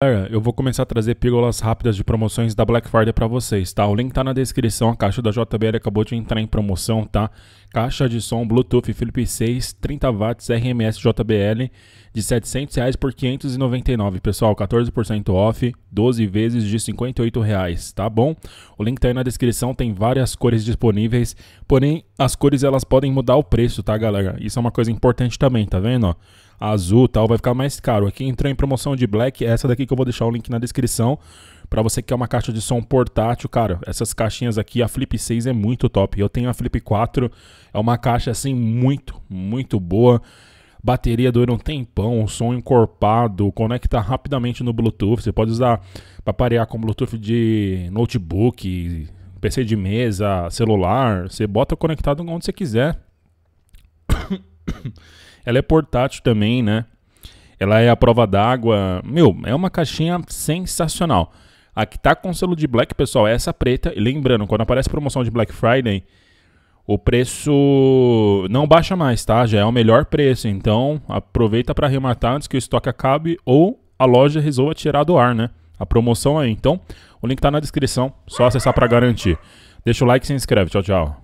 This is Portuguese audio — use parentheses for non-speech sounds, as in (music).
Galera, eu vou começar a trazer pílulas rápidas de promoções da Black Friday para vocês, tá? O link tá na descrição, a caixa da JBL acabou de entrar em promoção, tá? Caixa de som Bluetooth Philips 6, 30 watts, RMS JBL, de 700 reais por 599, pessoal, 14% off, 12 vezes de 58 reais, tá bom? O link tá aí na descrição, tem várias cores disponíveis, porém as cores elas podem mudar o preço, tá, galera? Isso é uma coisa importante também, tá vendo? Ó? Azul, tal, vai ficar mais caro. Aqui entrou em promoção de black, é essa daqui que eu vou deixar o link na descrição. Para você que quer uma caixa de som portátil, cara, essas caixinhas aqui, a Flip 6 é muito top. Eu tenho a Flip 4, é uma caixa assim muito, muito boa bateria dura um tempão, o som encorpado, conecta rapidamente no Bluetooth. Você pode usar para parear com Bluetooth de notebook, PC de mesa, celular. Você bota conectado onde você quiser. (coughs) Ela é portátil também, né? Ela é a prova d'água. Meu, é uma caixinha sensacional. A que tá com selo de Black, pessoal, é essa preta. E lembrando, quando aparece promoção de Black Friday, o preço não baixa mais, tá? Já é o melhor preço. Então, aproveita para arrematar antes que o estoque acabe ou a loja resolva tirar do ar, né? A promoção aí. Então, o link tá na descrição. Só acessar para garantir. Deixa o like e se inscreve. Tchau, tchau.